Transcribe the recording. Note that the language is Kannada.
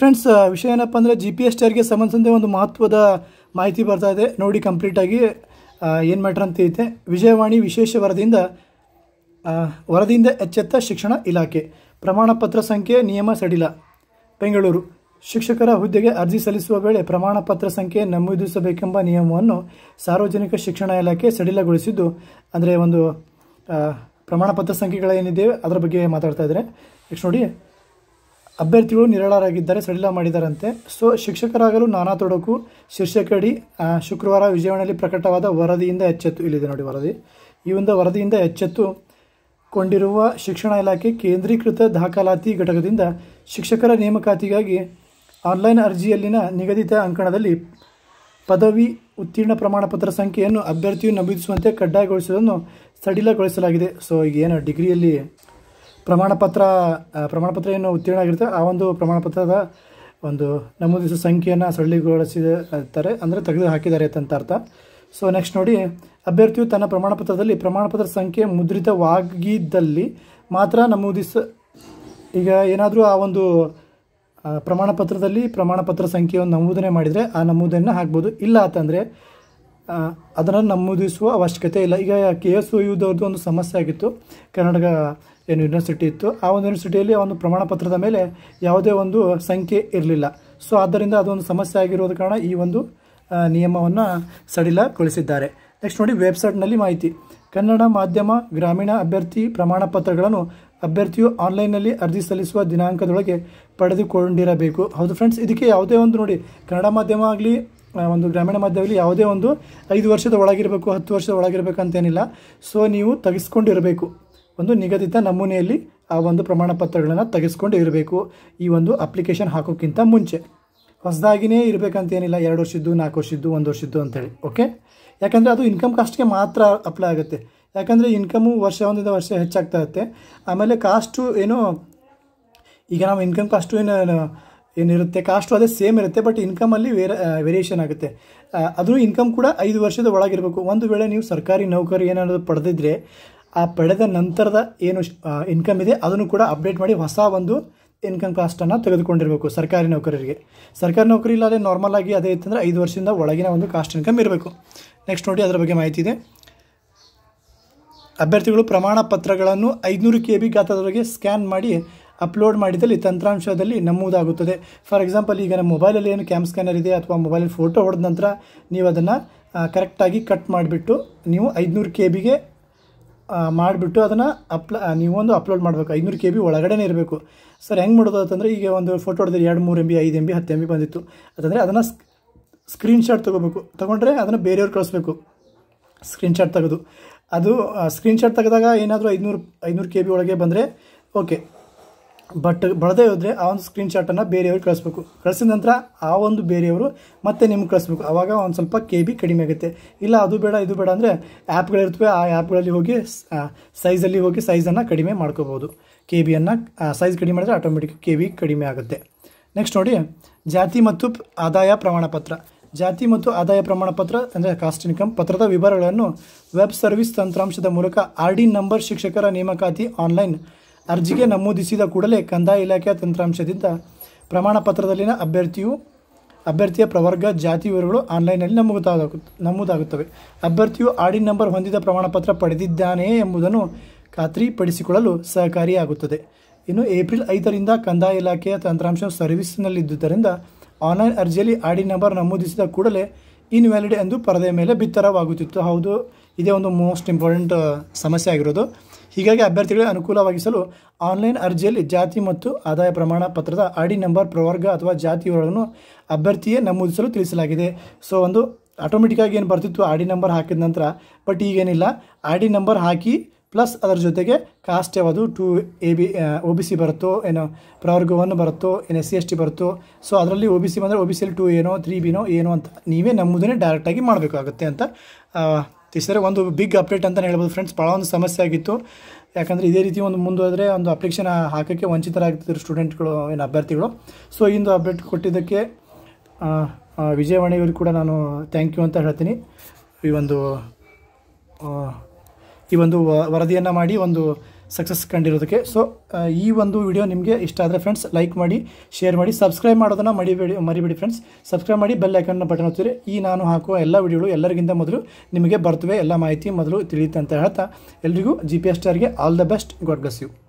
ಫ್ರೆಂಡ್ಸ್ ವಿಷಯ ಏನಪ್ಪ ಅಂದರೆ ಜಿ ಪಿ ಎಸ್ ಟಿ ಸಂಬಂಧಿಸಿದಂತೆ ಒಂದು ಮಹತ್ವದ ಮಾಹಿತಿ ಬರ್ತಾ ಇದೆ ನೋಡಿ ಕಂಪ್ಲೀಟಾಗಿ ಏನು ಮ್ಯಾಟ್ರ್ ಅಂತ ಐತೆ ವಿಜಯವಾಣಿ ವಿಶೇಷ ವರದಿಯಿಂದ ವರದಿಯಿಂದ ಎಚ್ಚೆತ್ತ ಶಿಕ್ಷಣ ಇಲಾಖೆ ಪ್ರಮಾಣ ಪತ್ರ ಸಂಖ್ಯೆ ನಿಯಮ ಸಡಿಲ ಬೆಂಗಳೂರು ಶಿಕ್ಷಕರ ಹುದ್ದೆಗೆ ಅರ್ಜಿ ಸಲ್ಲಿಸುವ ವೇಳೆ ಪ್ರಮಾಣ ಪತ್ರ ಸಂಖ್ಯೆ ನಮೂದಿಸಬೇಕೆಂಬ ನಿಯಮವನ್ನು ಸಾರ್ವಜನಿಕ ಶಿಕ್ಷಣ ಇಲಾಖೆ ಸಡಿಲಗೊಳಿಸಿದ್ದು ಅಂದರೆ ಒಂದು ಪ್ರಮಾಣ ಪತ್ರ ಸಂಖ್ಯೆಗಳೇನಿದೆ ಅದರ ಬಗ್ಗೆ ಮಾತಾಡ್ತಾ ಇದ್ದಾರೆ ನೆಕ್ಸ್ಟ್ ನೋಡಿ ಅಭ್ಯರ್ಥಿಗಳು ನಿರಾಳರಾಗಿದ್ದಾರೆ ಸಡಿಲ ಮಾಡಿದಾರಂತೆ ಸೊ ಶಿಕ್ಷಕರಾಗಲು ನಾನಾ ತೊಡಕು ಶೀರ್ಷಕಡಿ ಶುಕ್ರವಾರ ವಿಜಯವಾಣಿಯಲ್ಲಿ ಪ್ರಕಟವಾದ ವರದಿಯಿಂದ ಎಚ್ಚೆತ್ತು ಇಲ್ಲಿದೆ ನೋಡಿ ವರದಿ ಈ ಒಂದು ವರದಿಯಿಂದ ಎಚ್ಚೆತ್ತು ಕೊಂಡಿರುವ ಶಿಕ್ಷಣ ಇಲಾಖೆ ಕೇಂದ್ರೀಕೃತ ದಾಖಲಾತಿ ಘಟಕದಿಂದ ಶಿಕ್ಷಕರ ನೇಮಕಾತಿಗಾಗಿ ಆನ್ಲೈನ್ ಅರ್ಜಿಯಲ್ಲಿನ ನಿಗದಿತ ಅಂಕಣದಲ್ಲಿ ಪದವಿ ಉತ್ತೀರ್ಣ ಪ್ರಮಾಣಪತ್ರ ಸಂಖ್ಯೆಯನ್ನು ಅಭ್ಯರ್ಥಿಯು ನಮೂದಿಸುವಂತೆ ಕಡ್ಡಾಯಗೊಳಿಸುವುದನ್ನು ಸಡಿಲಗೊಳಿಸಲಾಗಿದೆ ಸೊ ಈಗ ಏನು ಡಿಗ್ರಿಯಲ್ಲಿ ಪ್ರಮಾಣಪತ್ರ ಪ್ರಮಾಣಪತ್ರ ಏನು ಉತ್ತೀರ್ಣ ಆಗಿರುತ್ತೆ ಆ ಒಂದು ಪ್ರಮಾಣಪತ್ರದ ಒಂದು ನಮೂದಿಸಿದ ಸಂಖ್ಯೆಯನ್ನು ಸರಳಗೊಳಿಸಿದ್ದಾರೆ ಅಂದರೆ ತೆಗೆದು ಹಾಕಿದ್ದಾರೆ ಅಂತ ಅರ್ಥ ಸೊ ನೆಕ್ಸ್ಟ್ ನೋಡಿ ಅಭ್ಯರ್ಥಿಯು ತನ್ನ ಪ್ರಮಾಣಪತ್ರದಲ್ಲಿ ಪ್ರಮಾಣಪತ್ರ ಸಂಖ್ಯೆ ಮುದ್ರಿತವಾಗಿದ್ದಲ್ಲಿ ಮಾತ್ರ ನಮೂದಿಸ ಈಗ ಏನಾದರೂ ಆ ಒಂದು ಪ್ರಮಾಣಪತ್ರದಲ್ಲಿ ಪ್ರಮಾಣಪತ್ರ ಸಂಖ್ಯೆಯನ್ನು ನಮೂದನೆ ಮಾಡಿದರೆ ಆ ನಮೂದನ್ನು ಹಾಕ್ಬೋದು ಇಲ್ಲ ಅಂತಂದರೆ ಅದನ್ನು ನಮೂದಿಸುವ ಅವಶ್ಯಕತೆ ಇಲ್ಲ ಈಗ ಕೆ ಎಸ್ ಒಯ್ಯುವುದವ್ರದ್ದು ಒಂದು ಸಮಸ್ಯೆ ಆಗಿತ್ತು ಕರ್ನಾಟಕ ಏನು ಯೂನಿವರ್ಸಿಟಿ ಇತ್ತು ಆ ಒಂದು ಯೂನಿವರ್ಸಿಟಿಯಲ್ಲಿ ಒಂದು ಪ್ರಮಾಣ ಪತ್ರದ ಮೇಲೆ ಯಾವುದೇ ಒಂದು ಸಂಖ್ಯೆ ಇರಲಿಲ್ಲ ಸೊ ಆದ್ದರಿಂದ ಅದೊಂದು ಸಮಸ್ಯೆ ಆಗಿರೋದ ಕಾರಣ ಈ ಒಂದು ನಿಯಮವನ್ನು ಸಡಿಲಗೊಳಿಸಿದ್ದಾರೆ ನೆಕ್ಸ್ಟ್ ನೋಡಿ ವೆಬ್ಸೈಟ್ನಲ್ಲಿ ಮಾಹಿತಿ ಕನ್ನಡ ಮಾಧ್ಯಮ ಗ್ರಾಮೀಣ ಅಭ್ಯರ್ಥಿ ಪ್ರಮಾಣ ಪತ್ರಗಳನ್ನು ಅಭ್ಯರ್ಥಿಯು ಆನ್ಲೈನ್ನಲ್ಲಿ ಅರ್ಜಿ ಸಲ್ಲಿಸುವ ದಿನಾಂಕದೊಳಗೆ ಪಡೆದುಕೊಂಡಿರಬೇಕು ಹೌದು ಫ್ರೆಂಡ್ಸ್ ಇದಕ್ಕೆ ಯಾವುದೇ ಒಂದು ನೋಡಿ ಕನ್ನಡ ಮಾಧ್ಯಮ ಆಗಲಿ ಒಂದು ಗ್ರಾಮೀಣ ಮಾಧ್ಯಮದಲ್ಲಿ ಯಾವುದೇ ಒಂದು ಐದು ವರ್ಷದ ಒಳಗಿರಬೇಕು ಹತ್ತು ವರ್ಷದ ಒಳಗಿರಬೇಕು ಅಂತೇನಿಲ್ಲ ಸೊ ನೀವು ತೆಗೆಸ್ಕೊಂಡಿರಬೇಕು ಒಂದು ನಿಗದಿತ ನಮೂನೆಯಲ್ಲಿ ಆ ಒಂದು ಪ್ರಮಾಣ ಪತ್ರಗಳನ್ನು ತೆಗೆಸ್ಕೊಂಡು ಇರಬೇಕು ಈ ಒಂದು ಅಪ್ಲಿಕೇಶನ್ ಹಾಕೋಕ್ಕಿಂತ ಮುಂಚೆ ಹೊಸದಾಗಿನೇ ಇರಬೇಕಂತೇನಿಲ್ಲ ಎರಡು ವರ್ಷದ್ದು ನಾಲ್ಕು ವರ್ಷದ್ದು ಒಂದು ವರ್ಷದ್ದು ಅಂತೇಳಿ ಓಕೆ ಯಾಕಂದರೆ ಅದು ಇನ್ಕಮ್ ಕಾಸ್ಟ್ಗೆ ಮಾತ್ರ ಅಪ್ಲೈ ಆಗುತ್ತೆ ಯಾಕಂದರೆ ಇನ್ಕಮು ವರ್ಷ ಒಂದಿಂದ ವರ್ಷ ಹೆಚ್ಚಾಗ್ತಾ ಇರುತ್ತೆ ಆಮೇಲೆ ಕಾಸ್ಟು ಏನು ಈಗ ನಾವು ಇನ್ಕಮ್ ಕಾಸ್ಟು ಏನು ಏನಿರುತ್ತೆ ಕಾಸ್ಟು ಅದೇ ಸೇಮ್ ಇರುತ್ತೆ ಬಟ್ ಇನ್ಕಮಲ್ಲಿ ವೇರ ವೇರಿಯೇಷನ್ ಆಗುತ್ತೆ ಅದು ಇನ್ಕಮ್ ಕೂಡ ಐದು ವರ್ಷದ ಒಳಗಿರಬೇಕು ಒಂದು ವೇಳೆ ನೀವು ಸರ್ಕಾರಿ ನೌಕರಿ ಏನಾದರೂ ಪಡೆದಿದ್ರೆ ಆ ಪಡೆದ ನಂತರದ ಏನು ಇನ್ಕಮ್ ಇದೆ ಅದನ್ನು ಕೂಡ ಅಪ್ಡೇಟ್ ಮಾಡಿ ಹೊಸ ಒಂದು ಇನ್ಕಮ್ ಕಾಸ್ಟನ್ನು ತೆಗೆದುಕೊಂಡಿರಬೇಕು ಸರ್ಕಾರಿ ನೌಕರರಿಗೆ ಸರ್ಕಾರಿ ನೌಕರಿ ಇಲ್ಲಾದರೆ ನಾರ್ಮಲ್ ಆಗಿ ಅದೇ ಇತ್ತಂದರೆ ಐದು ವರ್ಷದಿಂದ ಒಳಗಿನ ಒಂದು ಕಾಸ್ಟ್ ಇನ್ಕಮ್ ಇರಬೇಕು ನೆಕ್ಸ್ಟ್ ನೋಡಿ ಅದರ ಬಗ್ಗೆ ಮಾಹಿತಿ ಇದೆ ಅಭ್ಯರ್ಥಿಗಳು ಪ್ರಮಾಣ ಪತ್ರಗಳನ್ನು ಐದುನೂರು ಕೆ ಬಿ ಗಾತ್ರದವರೆಗೆ ಸ್ಕ್ಯಾನ್ ಮಾಡಿ ಅಪ್ಲೋಡ್ ಮಾಡಿದಲ್ಲಿ ತಂತ್ರಾಂಶದಲ್ಲಿ ನಮ್ಮದಾಗುತ್ತದೆ ಫಾರ್ ಎಕ್ಸಾಂಪಲ್ ಈಗ ನಮ್ಮ ಮೊಬೈಲಲ್ಲಿ ಏನು ಕ್ಯಾಮ್ ಸ್ಕ್ಯಾನರ್ ಇದೆ ಅಥವಾ ಮೊಬೈಲಲ್ಲಿ ಫೋಟೋ ಹೊಡೆದ ನಂತರ ನೀವು ಅದನ್ನು ಕರೆಕ್ಟಾಗಿ ಕಟ್ ಮಾಡಿಬಿಟ್ಟು ನೀವು ಐದುನೂರು ಕೆ ಬಿಗೆ ಮಾಡಿಬಿಟ್ಟು ಅದನ್ನು ಅಪ್ಲ ನೀವೊಂದು ಅಪ್ಲೋಡ್ ಮಾಡಬೇಕು ಐನೂರು ಕೆ ಬಿ ಒಳಗಡೆ ಇರಬೇಕು ಸರ್ ಹೆಂಗೆ ಮಾಡೋದು ಅಂತಂದರೆ ಈಗ ಒಂದು ಫೋಟೋ ಹೊಡೆದ್ರೆ ಎರಡು ಮೂರು ಎಮ್ ಬಿ ಐದು ಎಮ್ ಬಿ ಹತ್ತು ಎಮ್ ಬಿ ಬಂದಿತ್ತು ಅಂತಂದರೆ ಅದನ್ನು ಸ್ಕ್ರೀನ್ಶಾಟ್ ತೊಗೋಬೇಕು ತೊಗೊಂಡ್ರೆ ಅದನ್ನು ಬೇರೆಯವ್ರು ಕಳಿಸ್ಬೇಕು ಸ್ಕ್ರೀನ್ಶಾಟ್ ತೆಗೆದು ಅದು ಸ್ಕ್ರೀನ್ಶಾಟ್ ತೆಗೆದಾಗ ಏನಾದರೂ ಐನೂರು ಐನೂರು ಕೆ ಬಿ ಒಳಗೆ ಬಂದರೆ ಓಕೆ ಬಟ್ ಬಳದೇ ಹೋದರೆ ಆ ಒಂದು ಸ್ಕ್ರೀನ್ ಶಾಟನ್ನು ಬೇರೆಯವ್ರಿಗೆ ಕಳಿಸ್ಬೇಕು ಕಳಿಸಿದ ನಂತರ ಆ ಒಂದು ಬೇರೆಯವರು ಮತ್ತೆ ನಿಮ್ಗೆ ಕಳಿಸ್ಬೇಕು ಆವಾಗ ಒಂದು ಸ್ವಲ್ಪ ಕೆ ಬಿ ಕಡಿಮೆ ಆಗುತ್ತೆ ಇಲ್ಲ ಅದು ಬೇಡ ಇದು ಬೇಡ ಅಂದರೆ ಆ್ಯಪ್ಗಳಿರ್ತವೆ ಆ ಆ್ಯಪ್ಗಳಲ್ಲಿ ಹೋಗಿ ಸೈಜಲ್ಲಿ ಹೋಗಿ ಸೈಜನ್ನು ಕಡಿಮೆ ಮಾಡ್ಕೋಬೋದು ಕೆ ಬಿಯನ್ನು ಸೈಜ್ ಕಡಿಮೆ ಮಾಡಿದ್ರೆ ಆಟೋಮೆಟಿಕ್ ಕೆ ಬಿ ಕಡಿಮೆ ಆಗುತ್ತೆ ನೆಕ್ಸ್ಟ್ ನೋಡಿ ಜಾತಿ ಮತ್ತು ಆದಾಯ ಪ್ರಮಾಣಪತ್ರ ಜಾತಿ ಮತ್ತು ಆದಾಯ ಪ್ರಮಾಣಪತ್ರ ಅಂದರೆ ಕಾಸ್ಟ್ ಇನ್ಕಮ್ ಪತ್ರದ ವಿವರಗಳನ್ನು ವೆಬ್ ಸರ್ವಿಸ್ ತಂತ್ರಾಂಶದ ಮೂಲಕ ಆರ್ ಡಿ ನಂಬರ್ ಶಿಕ್ಷಕರ ನೇಮಕಾತಿ ಆನ್ಲೈನ್ ಅರ್ಜಿಗೆ ನಮೂದಿಸಿದ ಕೂಡಲೇ ಕಂದಾಯ ಇಲಾಖೆಯ ತಂತ್ರಾಂಶದಿಂದ ಪ್ರಮಾಣ ಪತ್ರದಲ್ಲಿನ ಅಭ್ಯರ್ಥಿಯು ಅಭ್ಯರ್ಥಿಯ ಪ್ರವರ್ಗ ಜಾತಿ ವಿವರಗಳು ಆನ್ಲೈನ್ನಲ್ಲಿ ನಮೂದಾಗ ನಮೂದಾಗುತ್ತವೆ ಅಭ್ಯರ್ಥಿಯು ಆಡಿನ್ ನಂಬರ್ ಹೊಂದಿದ ಪ್ರಮಾಣಪತ್ರ ಪಡೆದಿದ್ದಾನೆಯೇ ಎಂಬುದನ್ನು ಖಾತ್ರಿಪಡಿಸಿಕೊಳ್ಳಲು ಸಹಕಾರಿಯಾಗುತ್ತದೆ ಇನ್ನು ಏಪ್ರಿಲ್ ಐದರಿಂದ ಕಂದಾಯ ಇಲಾಖೆಯ ತಂತ್ರಾಂಶ ಸರ್ವಿಸ್ನಲ್ಲಿದ್ದುದರಿಂದ ಆನ್ಲೈನ್ ಅರ್ಜಿಯಲ್ಲಿ ಆಡಿ ನಂಬರ್ ನಮೂದಿಸಿದ ಕೂಡಲೇ ಇನ್ವ್ಯಾಲಿಡ್ ಎಂದು ಪರದೆಯ ಮೇಲೆ ಬಿತ್ತರವಾಗುತ್ತಿತ್ತು ಹೌದು ಇದೇ ಒಂದು ಮೋಸ್ಟ್ ಇಂಪಾರ್ಟೆಂಟ್ ಸಮಸ್ಯೆ ಆಗಿರೋದು ಹೀಗಾಗಿ ಅಭ್ಯರ್ಥಿಗಳಿಗೆ ಅನುಕೂಲವಾಗಿಸಲು ಆನ್ಲೈನ್ ಅರ್ಜಿಯಲ್ಲಿ ಜಾತಿ ಮತ್ತು ಆದಾಯ ಪ್ರಮಾಣ ಪತ್ರದ ಐಡಿ ನಂಬರ್ ಪ್ರವರ್ಗ ಅಥವಾ ಜಾತಿ ವಿವರಗಳನ್ನು ಅಭ್ಯರ್ಥಿಯೇ ನಮೂದಿಸಲು ತಿಳಿಸಲಾಗಿದೆ ಸೊ ಒಂದು ಆಟೋಮೆಟಿಕ್ಕಾಗಿ ಏನು ಬರ್ತಿತ್ತು ಐ ಡಿ ನಂಬರ್ ಹಾಕಿದ ನಂತರ ಬಟ್ ಈಗೇನಿಲ್ಲ ಐ ಡಿ ನಂಬರ್ ಹಾಕಿ ಪ್ಲಸ್ ಅದರ ಜೊತೆಗೆ ಕಾಸ್ಟ್ ಯಾವುದು two A B O B C ಬರುತ್ತೋ ಏನೋ ಪ್ರವರ್ಗವನ್ನು ಬರುತ್ತೋ ಏನು ಎಸ್ ಸಿ ಎಸ್ ಟಿ ಬರುತ್ತೋ ಸೊ ಅದರಲ್ಲಿ ಒ ಬಿ ಸಿ ಬಂದರೆ ಒ ಬಿ ಸಿಲಿ ಟು ಏನೋ ತ್ರೀ ಬಿನೋ ಏನೋ ಅಂತ ನೀವೇ ನಮ್ಮದನ್ನೇ ಡೈರೆಕ್ಟಾಗಿ ಮಾಡಬೇಕಾಗುತ್ತೆ ಅಂತ ಈ ಸರಿ ಒಂದು ಬಿಗ್ ಅಪ್ಡೇಟ್ ಅಂತಲೇ ಹೇಳ್ಬೋದು ಫ್ರೆಂಡ್ಸ್ ಭಾಳ ಒಂದು ಸಮಸ್ಯೆ ಆಗಿತ್ತು ಯಾಕಂದರೆ ಇದೇ ರೀತಿ ಒಂದು ಮುಂದುವರೆದ್ರೆ ಒಂದು ಅಪ್ಲಿಕೇಶನ್ ಹಾಕೋಕ್ಕೆ ವಂಚಿತರಾಗ್ತಿದ್ರು ಸ್ಟೂಡೆಂಟ್ಗಳು ಏನು ಅಭ್ಯರ್ಥಿಗಳು ಸೊ ಇಂದು ಅಪ್ಡೇಟ್ ಕೊಟ್ಟಿದ್ದಕ್ಕೆ ವಿಜಯವಾಣಿಯವ್ರಿಗೆ ಕೂಡ ನಾನು ಥ್ಯಾಂಕ್ ಯು ಅಂತ ಹೇಳ್ತೀನಿ ಈ ಒಂದು ಈ ಒಂದು ವರದಿಯನ್ನು ಮಾಡಿ ಒಂದು ಸಕ್ಸಸ್ ಕಂಡಿರೋದಕ್ಕೆ ಸೊ ಈ ಒಂದು ವಿಡಿಯೋ ನಿಮಗೆ ಇಷ್ಟ ಆದರೆ ಫ್ರೆಂಡ್ಸ್ ಲೈಕ್ ಮಾಡಿ ಶೇರ್ ಮಾಡಿ ಸಬ್ಸ್ಕ್ರೈಬ್ ಮಾಡೋದನ್ನು ಮಡಿಬೇಡಿ ಮರಿಬೇಡಿ ಫ್ರೆಂಡ್ಸ್ ಸಬ್ಸ್ಕ್ರೈಬ್ ಮಾಡಿ ಬೆಲ್ ಐಕನ್ನ ಬಟನ್ ಹೋಗ್ತೀರಿ ಈ ನಾನು ಹಾಕುವ ಎಲ್ಲ ವಿಡಿಯೋಗಳು ಎಲ್ಲರಿಗಿಂತ ಮೊದಲು ನಿಮಗೆ ಬರ್ತವೆ ಎಲ್ಲ ಮಾಹಿತಿ ಮೊದಲು ತಿಳಿಯುತ್ತೆ ಅಂತ ಹೇಳ್ತಾ ಎಲ್ರಿಗೂ ಜಿ ಪಿ ಎಸ್ ಸ್ಟಾರ್ಗೆ all the best God bless you